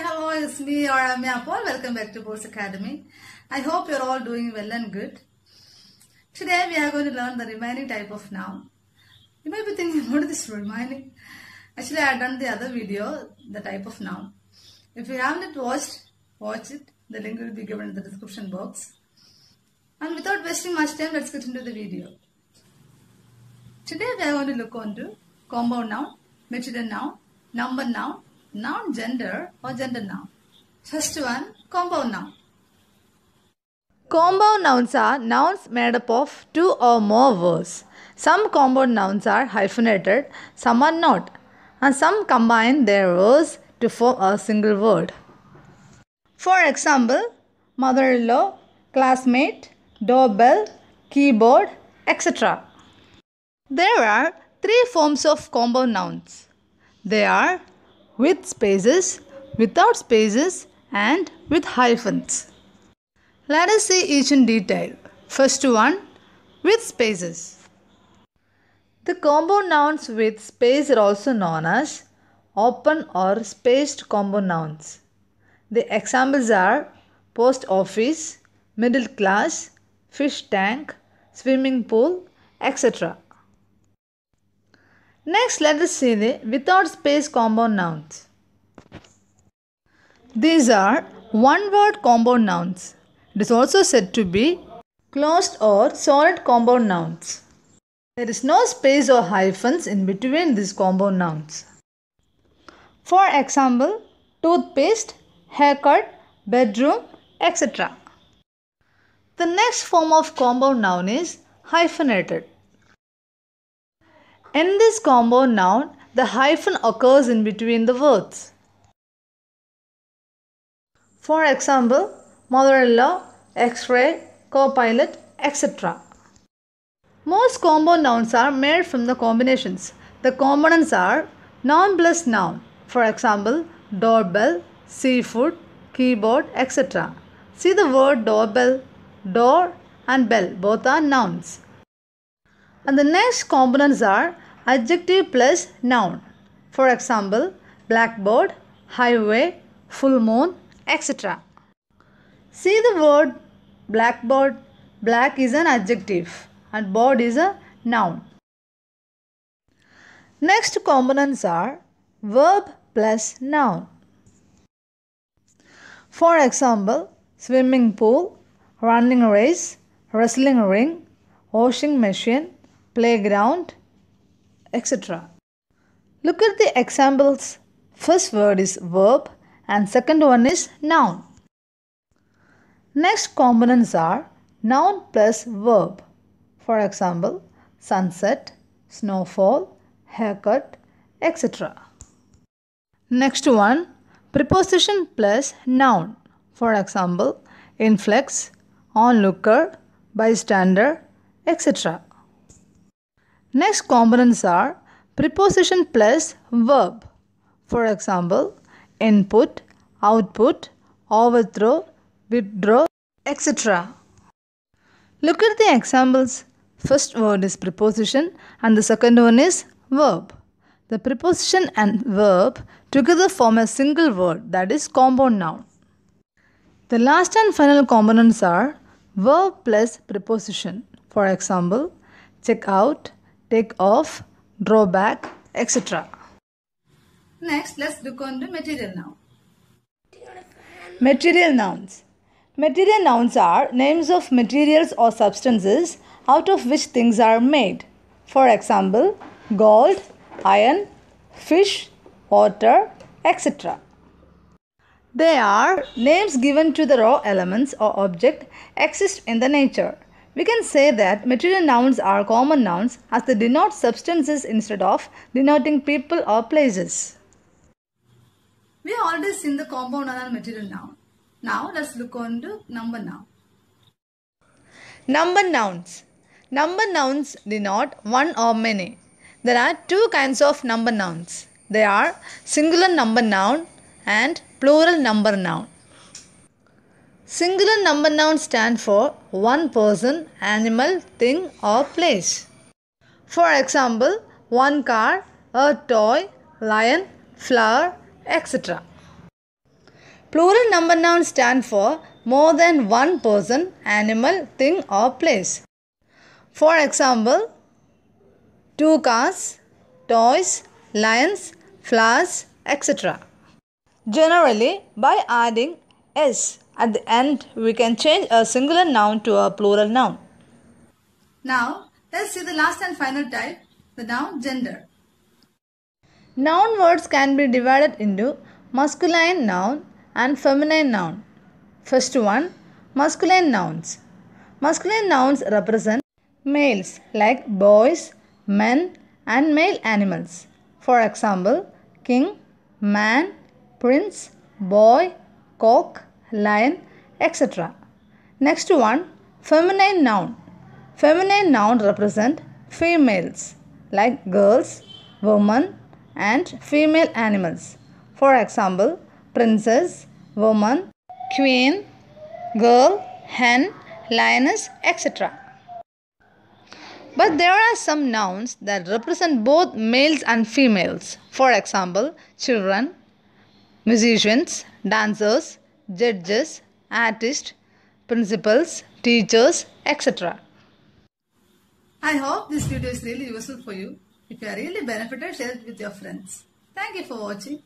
hello, it's me or Ramya Paul. Welcome back to Boards Academy. I hope you're all doing well and good. Today we are going to learn the remaining type of noun. You might be thinking, what is this remaining? Actually, I had done the other video, the type of noun. If you haven't watched, watch it. The link will be given in the description box. And without wasting much time, let's get into the video. Today we are going to look on to compound noun, material noun, number noun, noun gender or gender noun. First one, compound noun. Compound nouns are nouns made up of two or more words. Some compound nouns are hyphenated, some are not, and some combine their words to form a single word. For example, mother in law, classmate, doorbell, keyboard, etc. There are three forms of compound nouns. They are with spaces, without spaces and with hyphens. Let us see each in detail. First one, with spaces. The compound nouns with space are also known as open or spaced compound nouns. The examples are post office, middle class, fish tank, swimming pool, etc. Next, let us see the without space compound nouns. These are one word compound nouns. It is also said to be closed or solid compound nouns. There is no space or hyphens in between these compound nouns. For example, toothpaste, haircut, bedroom, etc. The next form of compound noun is hyphenated. In this combo noun, the hyphen occurs in between the words. For example, mother-in-law, x-ray, co-pilot, etc. Most combo nouns are made from the combinations. The components are noun plus noun. For example, doorbell, seafood, keyboard, etc. See the word doorbell, door and bell both are nouns. And the next components are adjective plus noun. For example, blackboard, highway, full moon, etc. See the word blackboard. Black is an adjective and board is a noun. Next components are verb plus noun. For example, swimming pool, running race, wrestling ring, washing machine, playground, etc. Look at the examples. First word is verb and second one is noun. Next components are noun plus verb. For example, sunset, snowfall, haircut, etc. Next one, preposition plus noun. For example, inflex, onlooker, bystander, etc. Next components are preposition plus verb. For example, input, output, overthrow, withdraw, etc. Look at the examples. First word is preposition and the second one is verb. The preposition and verb together form a single word that is compound noun. The last and final components are verb plus preposition. For example, check out, take off, draw back, etc. Next, let's look on the material noun. Material nouns. Material nouns are names of materials or substances out of which things are made. For example, gold, iron, fish, water, etc. They are names given to the raw elements or object exist in the nature. We can say that material nouns are common nouns as they denote substances instead of denoting people or places. We have already seen the compound noun and material noun. Now let's look on to number noun. Number nouns. Number nouns denote one or many. There are two kinds of number nouns. They are singular number noun and plural number noun. Singular number nouns stand for one person, animal, thing or place. For example, one car, a toy, lion, flower, etc. Plural number nouns stand for more than one person, animal, thing or place. For example, two cars, toys, lions, flowers, etc. Generally, by adding s at the end, we can change a singular noun to a plural noun. Now, let's see the last and final type, the noun gender. Noun words can be divided into masculine noun and feminine noun. First one, masculine nouns. Masculine nouns represent males like boys, men and male animals. For example, king, man, prince, boy, cock, lion, etc. Next one, feminine noun. Feminine noun represent females like girls, women and female animals. For example, princess, woman, queen, girl, hen, lioness, etc. But there are some nouns that represent both males and females. For example, children, musicians, dancers, judges, artists, principals, teachers, etc. I hope this video is really useful for you. If you are really benefited, share it with your friends. Thank you for watching.